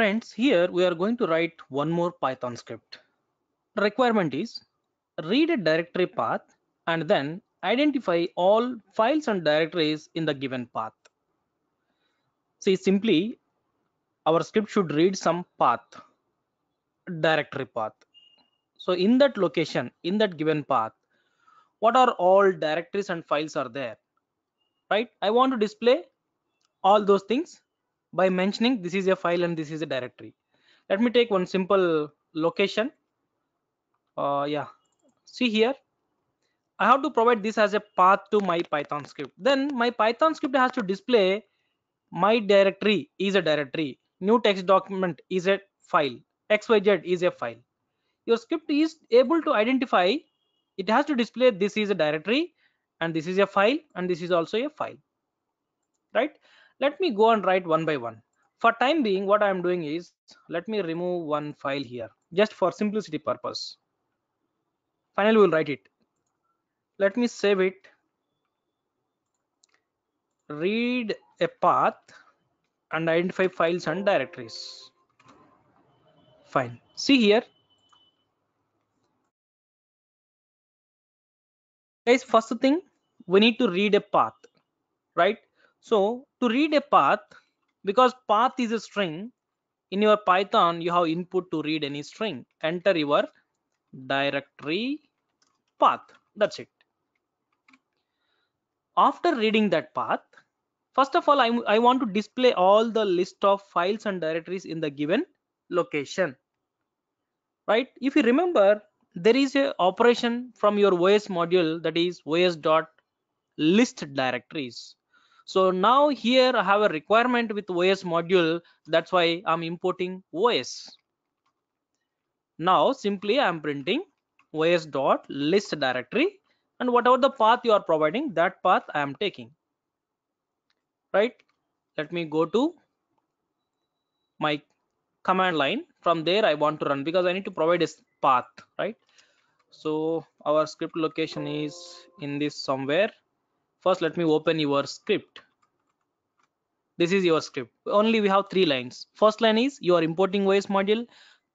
Friends, here we are going to write one more Python script. requirement is read a directory path and then identify all files and directories in the given path. See, simply our script should read some path, directory path. So in that location, in that given path, what are all directories and files are there, right? I want to display all those things by mentioning this is a file and this is a directory let me take one simple location uh, yeah see here I have to provide this as a path to my Python script. Then my Python script has to display my directory is a directory, new text document is a file, xyz is a file. Your script is able to identify, it has to display this is a directory and this is a file and this is also a file, right? let me go and write one by one for time being what i'm doing is let me remove one file here just for simplicity purpose finally we'll write it let me save it read a path and identify files and directories fine see here guys first thing we need to read a path right so to read a path, because path is a string, in your Python, you have input to read any string. Enter your directory path. That's it. After reading that path, first of all, I, I want to display all the list of files and directories in the given location. Right? If you remember, there is a operation from your OS module that is os dot list directories so now here i have a requirement with os module that's why i'm importing os now simply i'm printing os dot list directory and whatever the path you are providing that path i am taking right let me go to my command line from there i want to run because i need to provide this path right so our script location is in this somewhere first let me open your script this is your script only we have three lines first line is you are importing voice module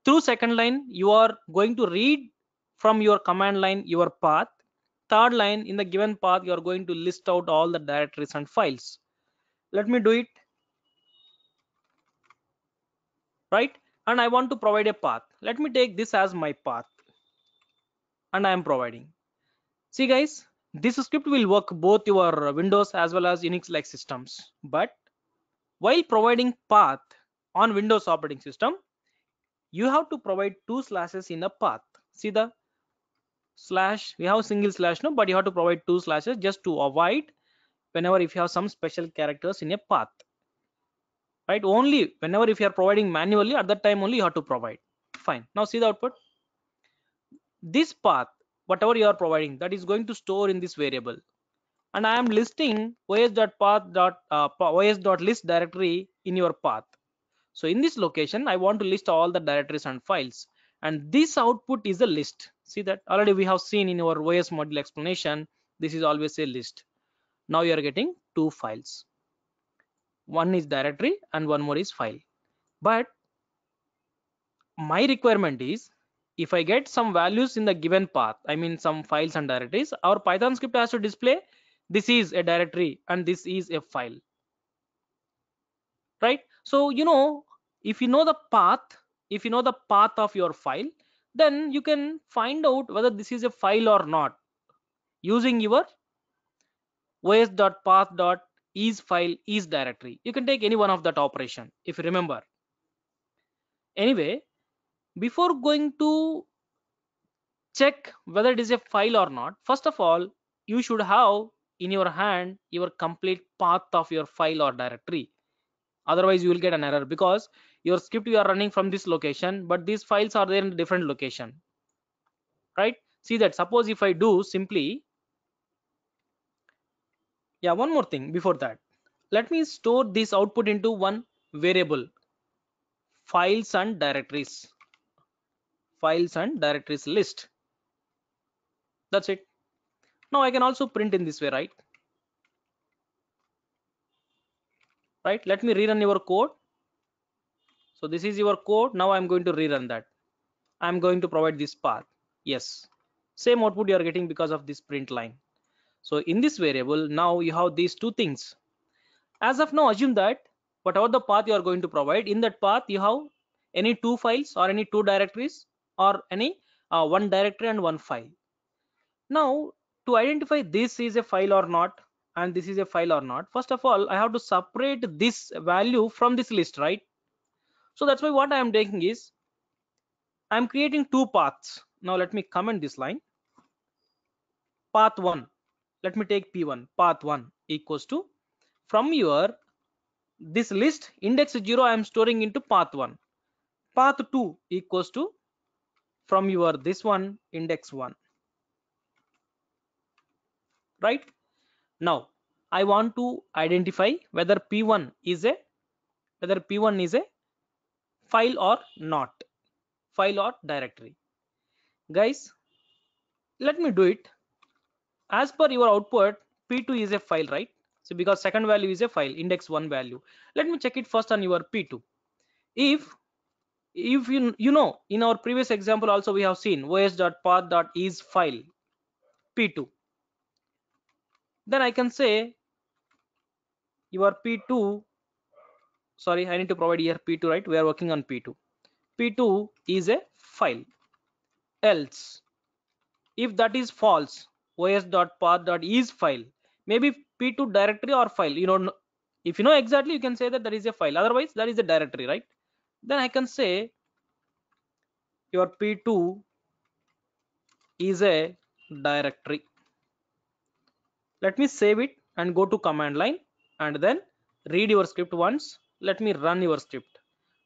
through second line you are going to read from your command line your path third line in the given path you are going to list out all the directories and files let me do it right and I want to provide a path let me take this as my path and I am providing see guys this script will work both your windows as well as unix like systems but while providing path on windows operating system you have to provide two slashes in a path see the slash we have single slash no but you have to provide two slashes just to avoid whenever if you have some special characters in a path right only whenever if you are providing manually at that time only you have to provide fine now see the output this path whatever you are providing that is going to store in this variable and I am listing os.path. Uh, os.list directory in your path. So in this location, I want to list all the directories and files. And this output is a list. See that already we have seen in our OS module explanation. This is always a list. Now you are getting two files. One is directory and one more is file. But my requirement is if I get some values in the given path, I mean some files and directories, our Python script has to display this is a directory and this is a file. Right? So, you know, if you know the path, if you know the path of your file, then you can find out whether this is a file or not using your os.path.is file is directory. You can take any one of that operation if you remember. Anyway, before going to check whether it is a file or not first of all you should have in your hand your complete path of your file or directory otherwise you will get an error because your script you are running from this location but these files are there in a different location right see that suppose if i do simply yeah one more thing before that let me store this output into one variable files and directories files and directories list that's it now i can also print in this way right right let me rerun your code so this is your code now i'm going to rerun that i'm going to provide this path yes same output you are getting because of this print line so in this variable now you have these two things as of now assume that whatever the path you are going to provide in that path you have any two files or any two directories or any uh, one directory and one file now to identify this is a file or not and this is a file or not first of all i have to separate this value from this list right so that's why what i am taking is i'm creating two paths now let me comment this line path 1 let me take p1 path 1 equals to from your this list index 0 i am storing into path 1 path 2 equals to from your this one index one right now i want to identify whether p1 is a whether p1 is a file or not file or directory guys let me do it as per your output p2 is a file right so because second value is a file index 1 value let me check it first on your p2 if if you you know in our previous example also we have seen os.path.is file p2 then i can say your p2 sorry i need to provide here p2 right we are working on p2 p2 is a file else if that is false os.path.is file maybe p2 directory or file you know if you know exactly you can say that there is a file otherwise that is a directory right then I can say your P2 is a directory. Let me save it and go to command line and then read your script once. Let me run your script.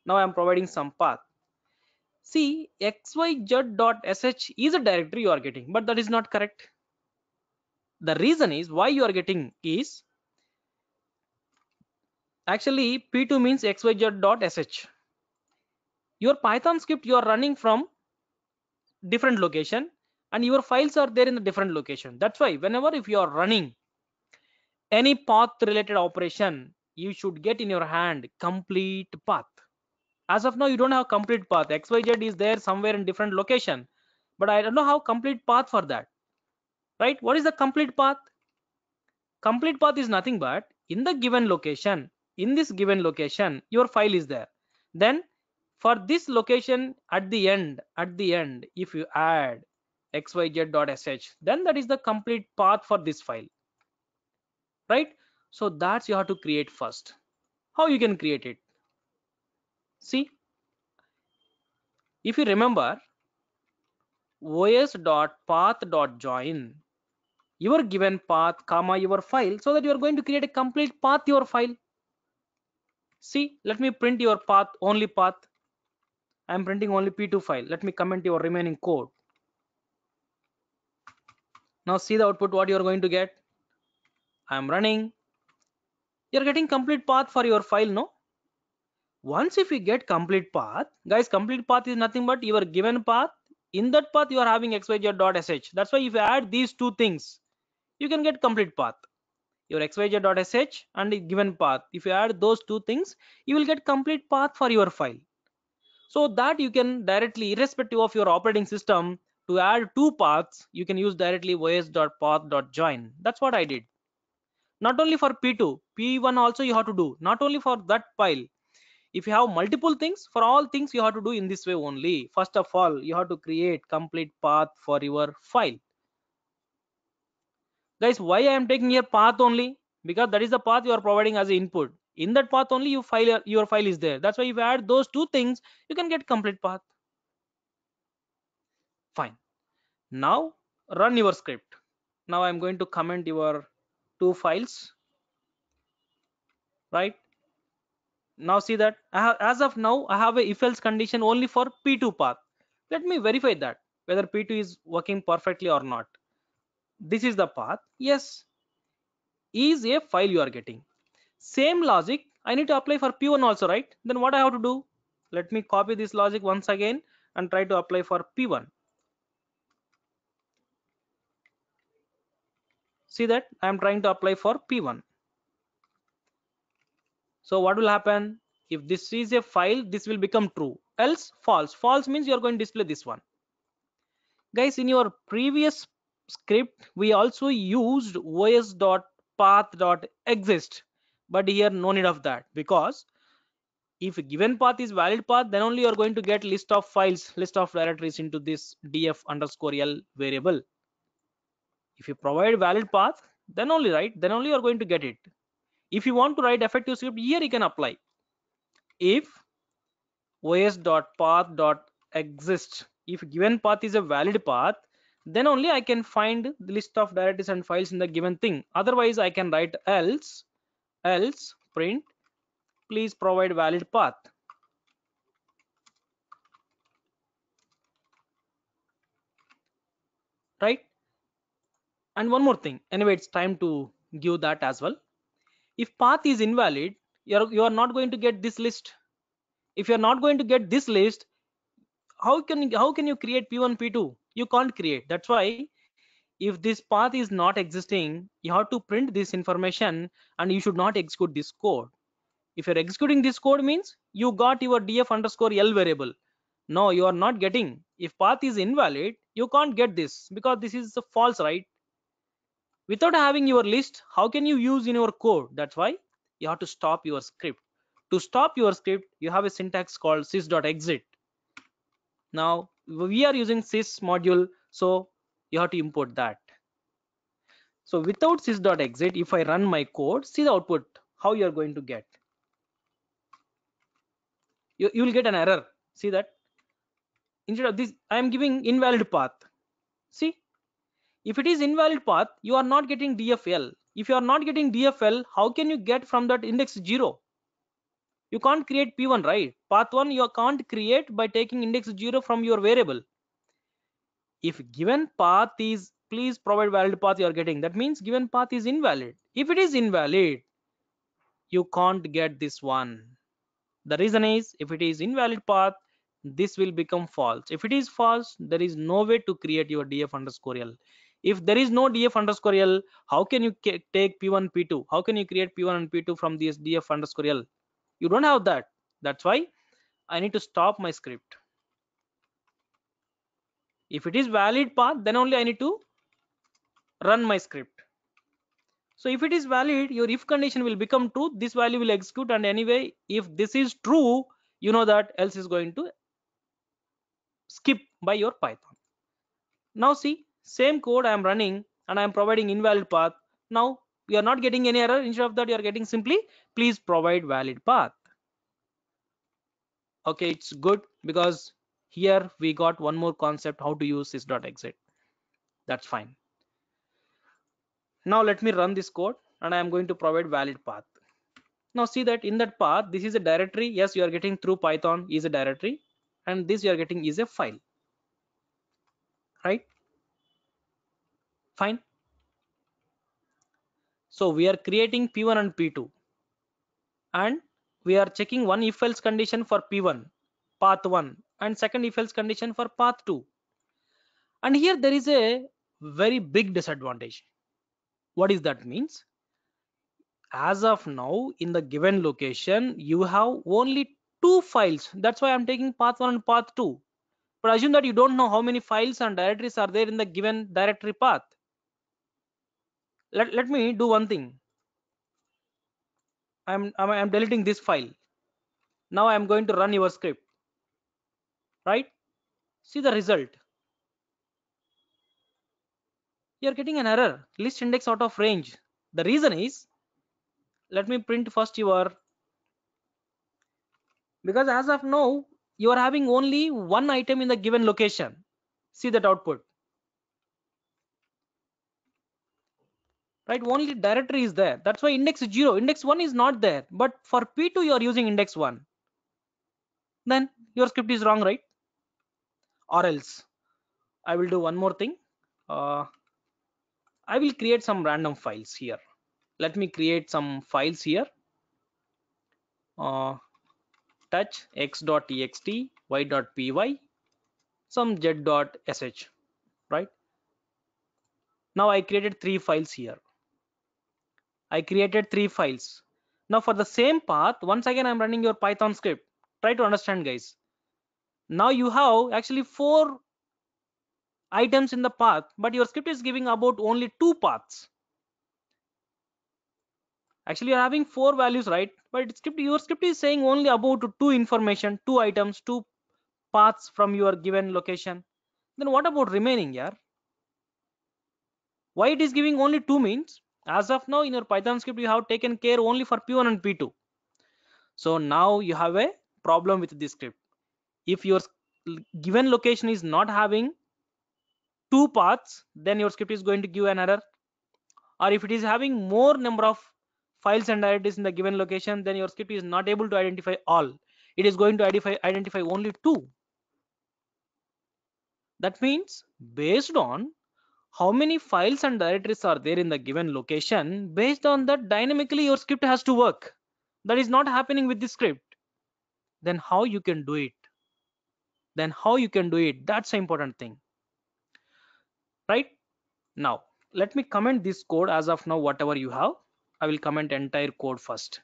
Now I am providing some path. See xyz.sh is a directory you are getting, but that is not correct. The reason is why you are getting is actually p2 means xyz.sh your python script you are running from different location and your files are there in a different location that's why whenever if you are running any path related operation you should get in your hand complete path as of now you don't have complete path xyz is there somewhere in different location but i don't know how complete path for that right what is the complete path complete path is nothing but in the given location in this given location your file is there then for this location at the end at the end if you add xyz.sh then that is the complete path for this file right so that's you have to create first how you can create it see if you remember os.path.join your given path comma your file so that you are going to create a complete path your file see let me print your path only path I'm printing only P2 file. Let me comment your remaining code. Now see the output what you're going to get. I'm running. You're getting complete path for your file, no? Once if you get complete path, guys, complete path is nothing but your given path. In that path, you are having xyz.sh. That's why if you add these two things, you can get complete path your xyz.sh and given path if you add those two things you will get complete path for your file so that you can directly irrespective of your operating system to add two paths you can use directly os.path.join that's what i did not only for p2 p1 also you have to do not only for that pile if you have multiple things for all things you have to do in this way only first of all you have to create complete path for your file guys why i am taking here path only because that is the path you are providing as input in that path only you file your file is there that's why if you add those two things you can get complete path fine now run your script now i'm going to comment your two files right now see that as of now i have a if else condition only for p2 path let me verify that whether p2 is working perfectly or not this is the path yes is a file you are getting same logic I need to apply for P1 also right then what I have to do let me copy this logic once again and try to apply for P1 see that I am trying to apply for P1 so what will happen if this is a file this will become true else false false means you are going to display this one guys in your previous script we also used os.path.exist but here no need of that because if a given path is valid path then only you're going to get list of files list of directories into this df underscore l variable if you provide valid path then only right then only you're going to get it if you want to write effective script here you can apply if os.path.exist if given path is a valid path then only i can find the list of directories and files in the given thing otherwise i can write else else print please provide valid path right and one more thing anyway it's time to give that as well if path is invalid you're you are not going to get this list if you're not going to get this list how can how can you create p1 p2 you can't create that's why if this path is not existing you have to print this information and you should not execute this code if you're executing this code means you got your df underscore l variable no you are not getting if path is invalid you can't get this because this is a false right without having your list how can you use in your code that's why you have to stop your script to stop your script you have a syntax called sys.exit now we are using sys module so you have to import that so without sys.exit if i run my code see the output how you are going to get you, you will get an error see that instead of this i am giving invalid path see if it is invalid path you are not getting dfl if you are not getting dfl how can you get from that index 0 you can't create p1 right path 1 you can't create by taking index 0 from your variable if given path is please provide valid path you are getting that means given path is invalid if it is invalid you can't get this one the reason is if it is invalid path this will become false if it is false there is no way to create your df underscore l if there is no df underscore l how can you take p1 p2 how can you create p1 and p2 from this df underscore l you don't have that that's why i need to stop my script if it is valid path then only i need to run my script so if it is valid your if condition will become true this value will execute and anyway if this is true you know that else is going to skip by your python now see same code i am running and i am providing invalid path now you are not getting any error instead of that you are getting simply please provide valid path okay it's good because here we got one more concept how to use sys.exit that's fine now let me run this code and i am going to provide valid path now see that in that path this is a directory yes you are getting through python is a directory and this you are getting is a file right fine so we are creating p1 and p2 and we are checking one if else condition for p1 path 1 and second if else condition for path 2 and here there is a very big disadvantage what is that means as of now in the given location you have only two files that's why i'm taking path 1 and path 2 but assume that you don't know how many files and directories are there in the given directory path let, let me do one thing I'm, I'm i'm deleting this file now i'm going to run your script right see the result you are getting an error list index out of range the reason is let me print first your because as of now you are having only one item in the given location see that output right only directory is there that's why index 0 index 1 is not there but for p2 you are using index 1 then your script is wrong right or else I will do one more thing. Uh, I will create some random files here. Let me create some files here. Uh, touch x.txt, y.py, some z.sh, right? Now I created three files here. I created three files. Now for the same path, once again, I'm running your Python script. Try to understand guys now you have actually four items in the path but your script is giving about only two paths actually you're having four values right but script, your script is saying only about two information two items two paths from your given location then what about remaining here why it is giving only two means as of now in your python script you have taken care only for p1 and p2 so now you have a problem with this script if your given location is not having two paths then your script is going to give an error or if it is having more number of files and directories in the given location then your script is not able to identify all it is going to identify identify only two that means based on how many files and directories are there in the given location based on that dynamically your script has to work that is not happening with the script then how you can do it then how you can do it that's important thing right now let me comment this code as of now whatever you have i will comment entire code first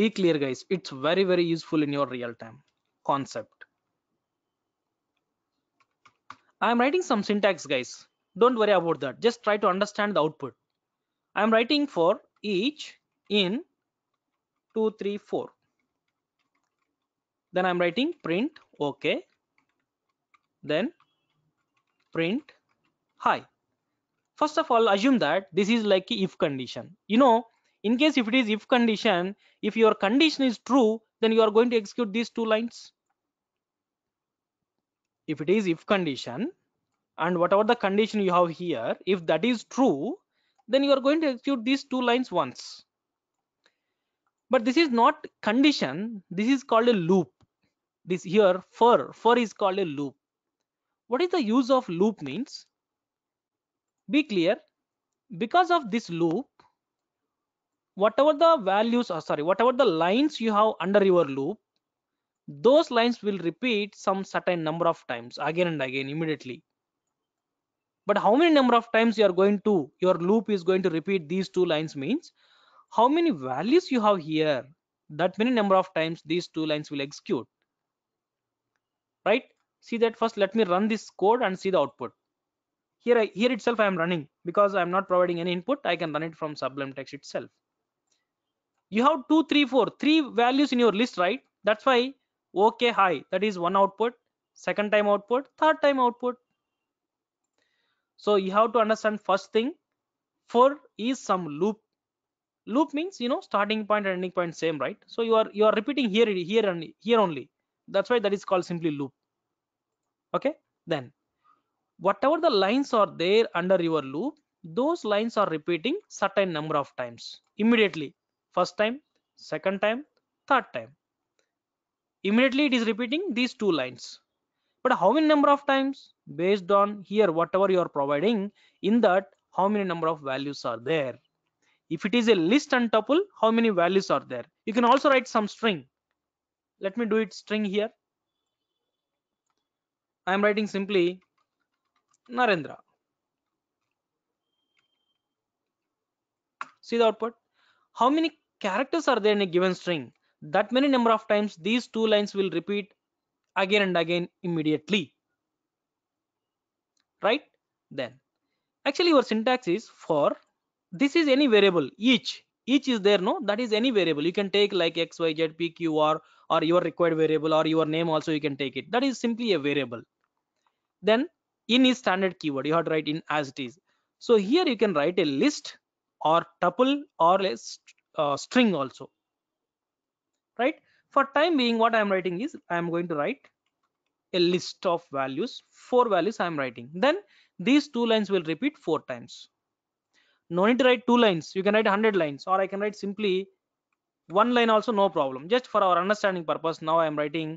be clear guys it's very very useful in your real time concept i am writing some syntax guys don't worry about that just try to understand the output i am writing for each in 2 3 4 then i'm writing print okay then print hi first of all assume that this is like if condition you know in case if it is if condition if your condition is true then you are going to execute these two lines if it is if condition and whatever the condition you have here if that is true then you are going to execute these two lines once but this is not condition this is called a loop this here for for is called a loop what is the use of loop means be clear because of this loop whatever the values or uh, sorry whatever the lines you have under your loop those lines will repeat some certain number of times again and again immediately but how many number of times you are going to your loop is going to repeat these two lines means how many values you have here that many number of times these two lines will execute right see that first let me run this code and see the output here I, here itself i am running because i am not providing any input i can run it from sublime text itself you have two three four three values in your list right that's why okay high that is one output second time output third time output so you have to understand first thing for is some loop loop means you know starting point and ending point same right so you are you are repeating here here and here only that's why that is called simply loop okay then whatever the lines are there under your loop those lines are repeating certain number of times immediately first time second time third time immediately it is repeating these two lines but how many number of times based on here whatever you are providing in that how many number of values are there if it is a list and tuple how many values are there you can also write some string let me do it string here i am writing simply narendra see the output how many characters are there in a given string that many number of times these two lines will repeat again and again immediately right then actually your syntax is for this is any variable each each is there no that is any variable you can take like x y z p q r or your required variable or your name also you can take it that is simply a variable then in is standard keyword you have to write in as it is so here you can write a list or tuple or a uh, string also right for time being what i am writing is i am going to write a list of values four values i am writing then these two lines will repeat four times no need to write two lines you can write 100 lines or i can write simply one line also no problem just for our understanding purpose now i am writing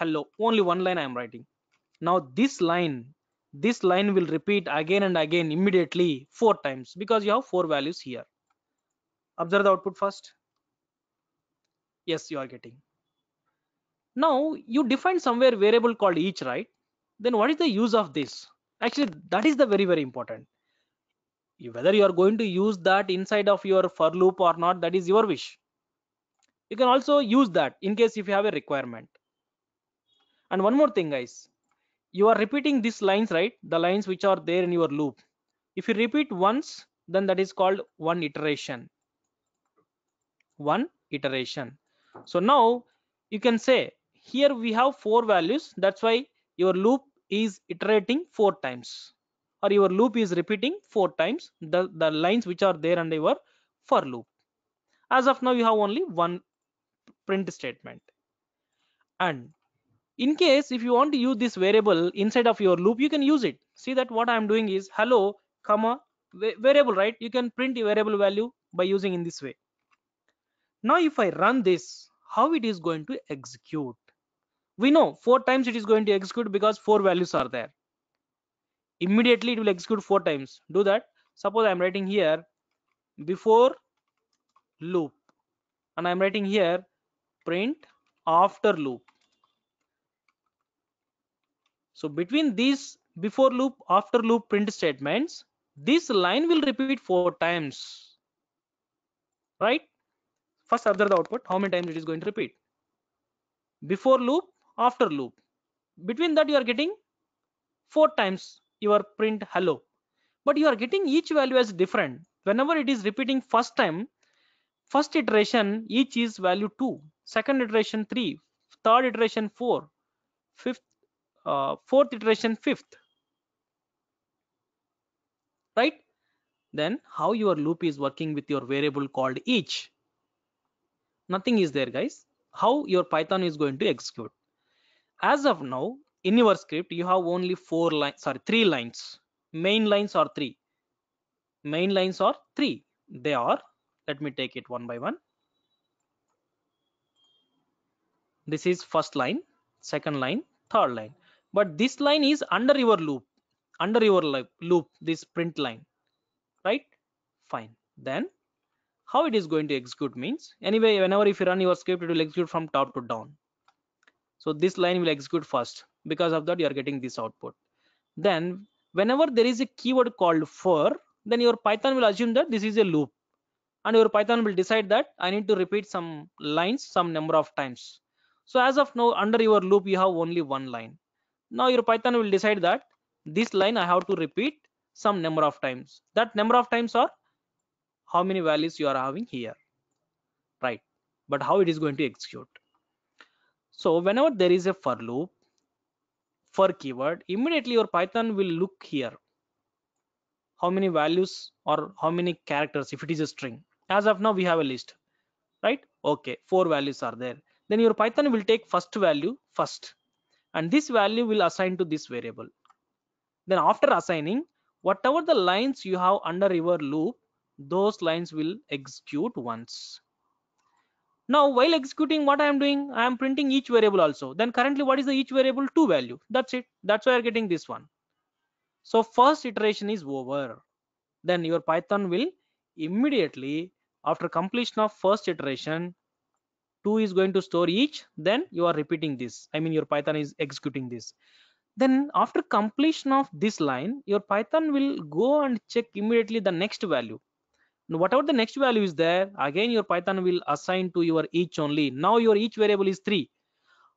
hello only one line i am writing now this line this line will repeat again and again immediately four times because you have four values here observe the output first yes you are getting now you define somewhere variable called each right then what is the use of this actually that is the very very important whether you are going to use that inside of your for loop or not that is your wish you can also use that in case if you have a requirement and one more thing guys you are repeating these lines right the lines which are there in your loop if you repeat once then that is called one iteration one iteration so now you can say here we have four values that's why your loop is iterating four times or your loop is repeating four times the, the lines which are there under your for loop. As of now, you have only one print statement. And in case if you want to use this variable inside of your loop, you can use it. See that what I'm doing is hello, comma, variable, right? You can print a variable value by using in this way. Now, if I run this, how it is going to execute? We know four times it is going to execute because four values are there immediately it will execute four times do that suppose i'm writing here before loop and i'm writing here print after loop so between these before loop after loop print statements this line will repeat four times right first observe the output how many times it is going to repeat before loop after loop between that you are getting four times your print hello but you are getting each value as different whenever it is repeating first time first iteration each is value 2 second iteration 3 third iteration 4 fifth uh, fourth iteration fifth right then how your loop is working with your variable called each nothing is there guys how your python is going to execute as of now in your script you have only four lines sorry three lines main lines are three main lines are three they are let me take it one by one this is first line second line third line but this line is under your loop under your loop this print line right fine then how it is going to execute means anyway whenever if you run your script it will execute from top to down so this line will execute first because of that you are getting this output then whenever there is a keyword called for then your python will assume that this is a loop and your python will decide that i need to repeat some lines some number of times so as of now under your loop you have only one line now your python will decide that this line i have to repeat some number of times that number of times are how many values you are having here right but how it is going to execute so whenever there is a for loop for keyword immediately your python will look here how many values or how many characters if it is a string as of now we have a list right okay four values are there then your python will take first value first and this value will assign to this variable then after assigning whatever the lines you have under your loop those lines will execute once now while executing what i am doing i am printing each variable also then currently what is the each variable 2 value that's it that's why you're getting this one so first iteration is over then your python will immediately after completion of first iteration 2 is going to store each then you are repeating this i mean your python is executing this then after completion of this line your python will go and check immediately the next value now whatever the next value is there, again your Python will assign to your each only. Now your each variable is 3.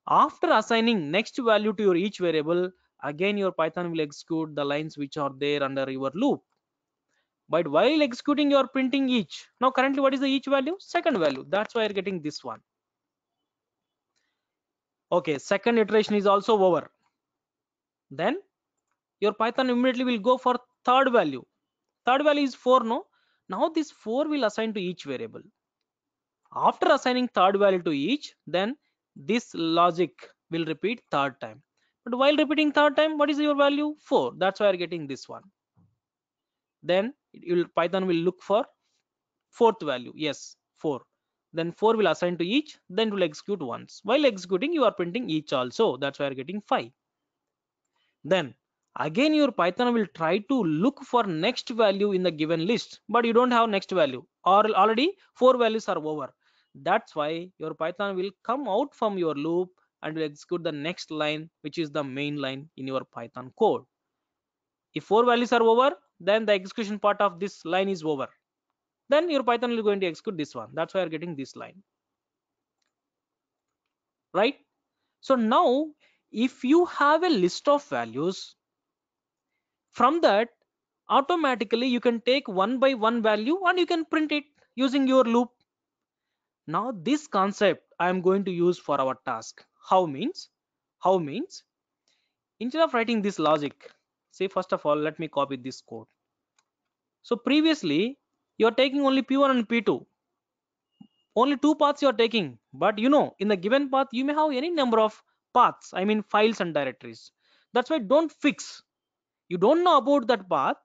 After assigning next value to your each variable, again your Python will execute the lines which are there under your loop. But while executing, you are printing each. Now currently what is the each value? Second value. That's why you're getting this one. Okay, second iteration is also over. Then your Python immediately will go for third value. Third value is 4, no? Now this 4 will assign to each variable. After assigning third value to each, then this logic will repeat third time. But while repeating third time, what is your value? 4. That's why you're getting this one. Then will, Python will look for fourth value. Yes, 4. Then 4 will assign to each, then it will execute once. While executing, you are printing each also. That's why you're getting 5. Then again your python will try to look for next value in the given list but you don't have next value or already four values are over that's why your python will come out from your loop and will execute the next line which is the main line in your python code if four values are over then the execution part of this line is over then your python will going to execute this one that's why you're getting this line right so now if you have a list of values from that automatically you can take one by one value and you can print it using your loop now this concept i am going to use for our task how means how means instead of writing this logic say first of all let me copy this code so previously you are taking only p1 and p2 only two paths you are taking but you know in the given path you may have any number of paths i mean files and directories that's why don't fix you don't know about that path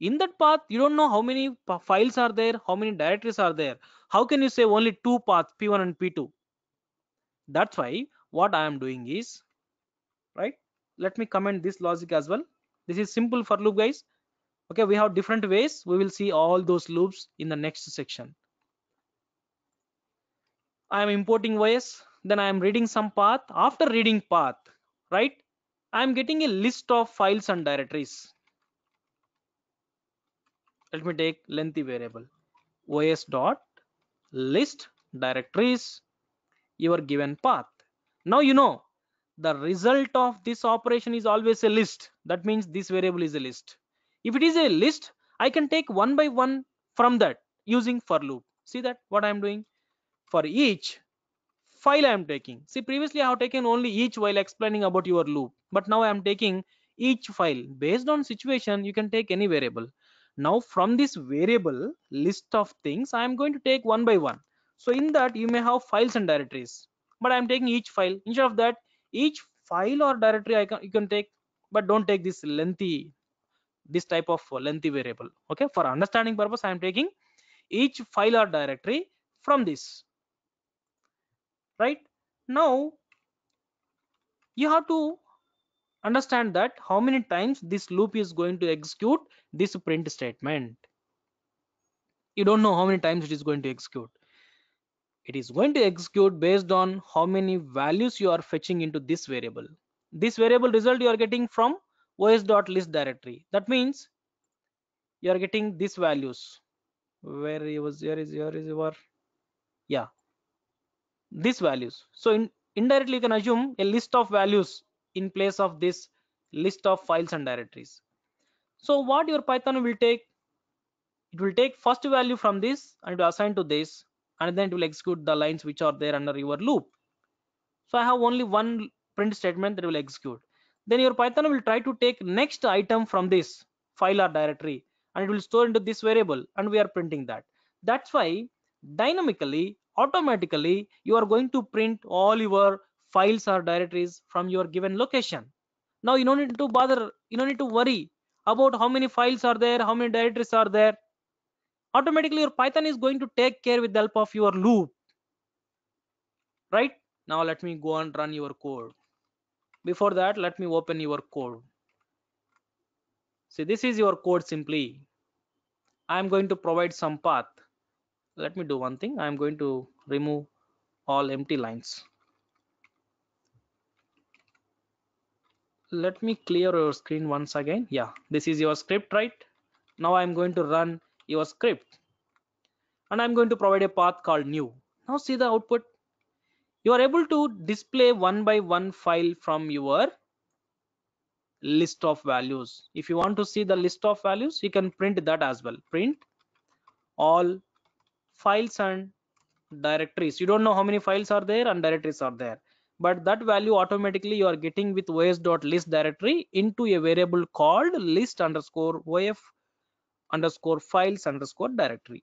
in that path you don't know how many files are there how many directories are there how can you say only two paths p1 and p2 that's why what i am doing is right let me comment this logic as well this is simple for loop guys okay we have different ways we will see all those loops in the next section i am importing ways then i am reading some path after reading path right I'm getting a list of files and directories. Let me take lengthy variable os dot list directories your given path. Now you know the result of this operation is always a list. That means this variable is a list. If it is a list, I can take one by one from that using for loop. See that what I'm doing? For each file I am taking. See previously I have taken only each while explaining about your loop but now I am taking each file based on situation you can take any variable. Now from this variable list of things I am going to take one by one. So in that you may have files and directories but I am taking each file instead of that each file or directory I can, you can take but don't take this lengthy this type of lengthy variable okay for understanding purpose I am taking each file or directory from this right now you have to understand that how many times this loop is going to execute this print statement you don't know how many times it is going to execute it is going to execute based on how many values you are fetching into this variable this variable result you are getting from os.list directory that means you are getting these values where was here is here is your yeah these values so in indirectly you can assume a list of values in place of this list of files and directories so what your python will take it will take first value from this and it will assign to this and then it will execute the lines which are there under your loop so i have only one print statement that will execute then your python will try to take next item from this file or directory and it will store into this variable and we are printing that that's why dynamically automatically you are going to print all your files or directories from your given location now you don't need to bother you don't need to worry about how many files are there how many directories are there automatically your python is going to take care with the help of your loop right now let me go and run your code before that let me open your code see this is your code simply i am going to provide some path let me do one thing i'm going to remove all empty lines let me clear your screen once again yeah this is your script right now i'm going to run your script and i'm going to provide a path called new now see the output you are able to display one by one file from your list of values if you want to see the list of values you can print that as well print all files and directories you don't know how many files are there and directories are there but that value automatically you are getting with os.list directory into a variable called list underscore of underscore files underscore directory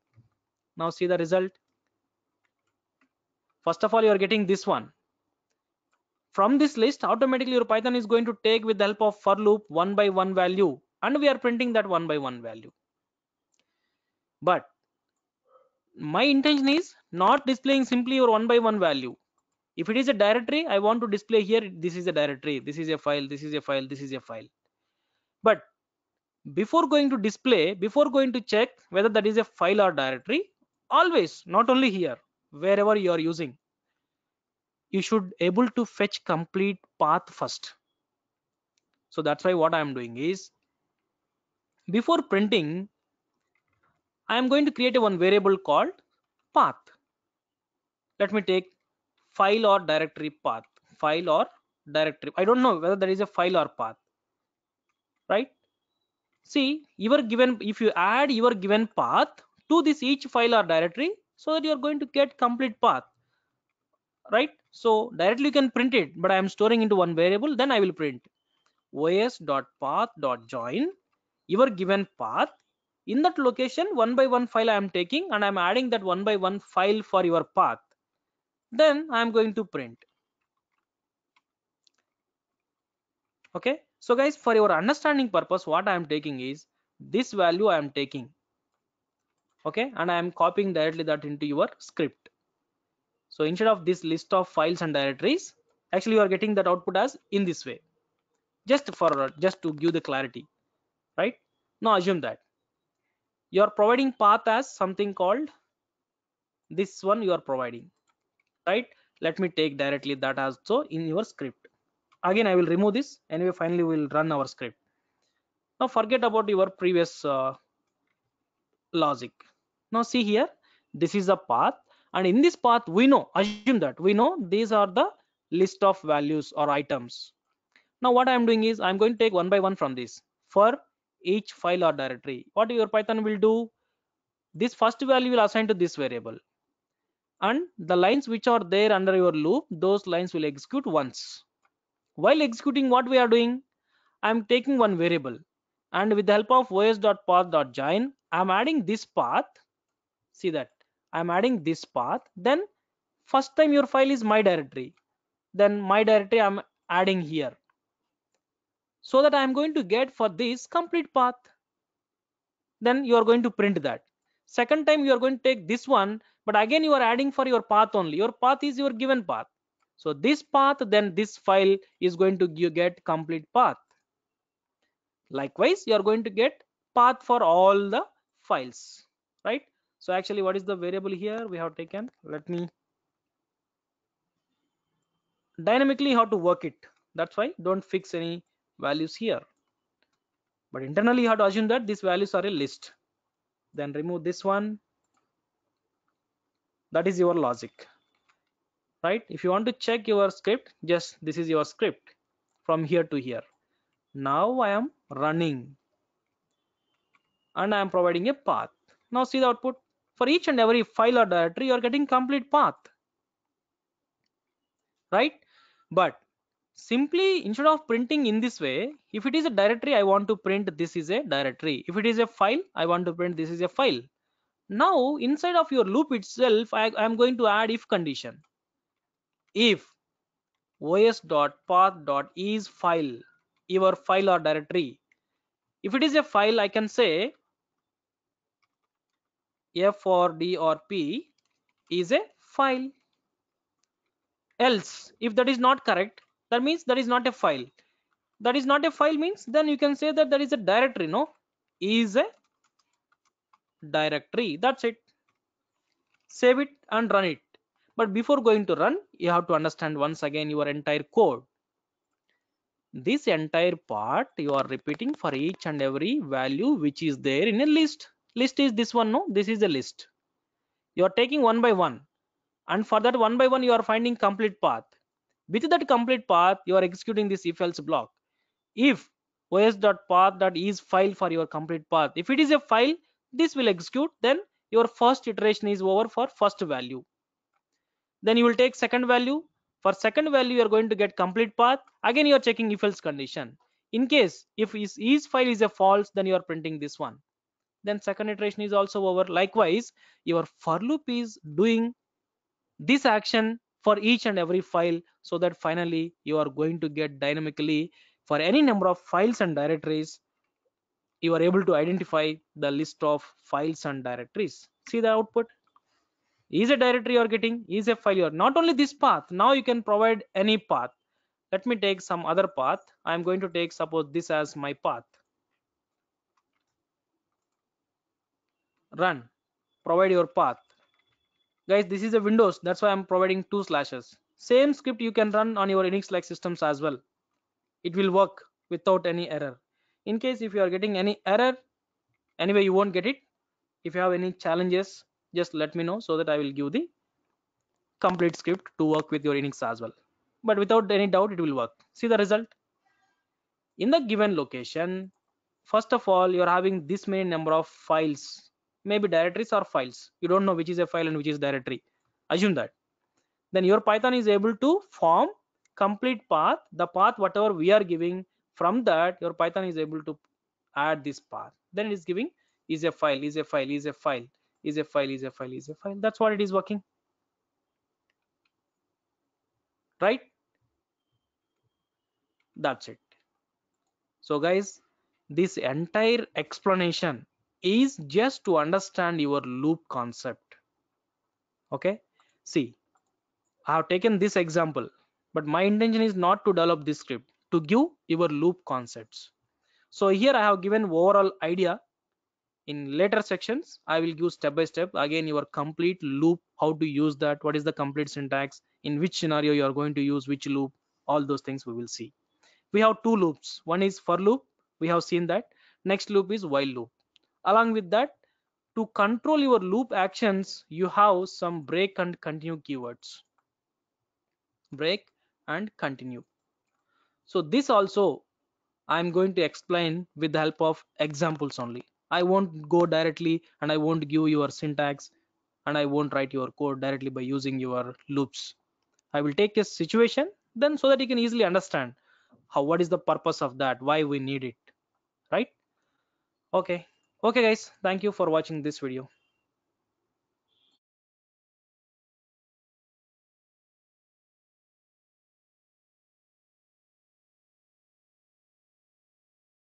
now see the result first of all you are getting this one from this list automatically your python is going to take with the help of for loop one by one value and we are printing that one by one value but my intention is not displaying simply your one by one value if it is a directory i want to display here this is a directory this is a file this is a file this is a file but before going to display before going to check whether that is a file or directory always not only here wherever you are using you should able to fetch complete path first so that's why what i am doing is before printing I am going to create a one variable called path. Let me take file or directory path, file or directory. I don't know whether there is a file or path, right? See, are given if you add your given path to this each file or directory, so that you are going to get complete path, right? So directly you can print it, but I am storing into one variable. Then I will print os.path.join your given path in that location one by one file i am taking and i'm adding that one by one file for your path then i'm going to print okay so guys for your understanding purpose what i am taking is this value i am taking okay and i am copying directly that into your script so instead of this list of files and directories actually you are getting that output as in this way just for just to give the clarity right now assume that you are providing path as something called this one you are providing right let me take directly that as so in your script again i will remove this and we finally will run our script now forget about your previous uh, logic now see here this is a path and in this path we know assume that we know these are the list of values or items now what i am doing is i am going to take one by one from this for each file or directory what your python will do this first value will assign to this variable and the lines which are there under your loop those lines will execute once while executing what we are doing i'm taking one variable and with the help of os.path.join i'm adding this path see that i'm adding this path then first time your file is my directory then my directory i'm adding here so that I am going to get for this complete path. Then you are going to print that. Second time you are going to take this one, but again you are adding for your path only. Your path is your given path. So this path, then this file is going to get complete path. Likewise, you are going to get path for all the files, right? So actually, what is the variable here we have taken? Let me dynamically how to work it. That's why don't fix any values here but internally you have to assume that these values are a list then remove this one that is your logic right if you want to check your script just this is your script from here to here now i am running and i am providing a path now see the output for each and every file or directory you are getting complete path right but simply instead of printing in this way if it is a directory i want to print this is a directory if it is a file i want to print this is a file now inside of your loop itself i am going to add if condition if os.path.is file your file or directory if it is a file i can say f or d or p is a file else if that is not correct that means that is not a file that is not a file means then you can say that there is a directory no is a directory that's it save it and run it but before going to run you have to understand once again your entire code this entire part you are repeating for each and every value which is there in a list list is this one no this is a list you are taking one by one and for that one by one you are finding complete path with that complete path you are executing this if else block if os.path that is file for your complete path if it is a file this will execute then your first iteration is over for first value then you will take second value for second value you are going to get complete path again you are checking if else condition in case if is, is file is a false then you are printing this one then second iteration is also over likewise your for loop is doing this action for each and every file so that finally you are going to get dynamically for any number of files and directories you are able to identify the list of files and directories see the output is a directory you are getting is a file you are not only this path now you can provide any path let me take some other path i am going to take suppose this as my path run provide your path guys this is a windows that's why i'm providing two slashes same script you can run on your unix like systems as well it will work without any error in case if you are getting any error anyway you won't get it if you have any challenges just let me know so that i will give the complete script to work with your unix as well but without any doubt it will work see the result in the given location first of all you're having this many number of files maybe directories or files you don't know which is a file and which is directory assume that then your python is able to form complete path the path whatever we are giving from that your python is able to add this path then it is giving is a file is a file is a file is a file is a file is a file that's what it is working right that's it so guys this entire explanation is just to understand your loop concept okay see i have taken this example but my intention is not to develop this script to give your loop concepts so here i have given overall idea in later sections i will give step by step again your complete loop how to use that what is the complete syntax in which scenario you are going to use which loop all those things we will see we have two loops one is for loop we have seen that next loop is while loop along with that to control your loop actions you have some break and continue keywords break and continue so this also i'm going to explain with the help of examples only i won't go directly and i won't give your syntax and i won't write your code directly by using your loops i will take a situation then so that you can easily understand how what is the purpose of that why we need it right okay okay guys thank you for watching this video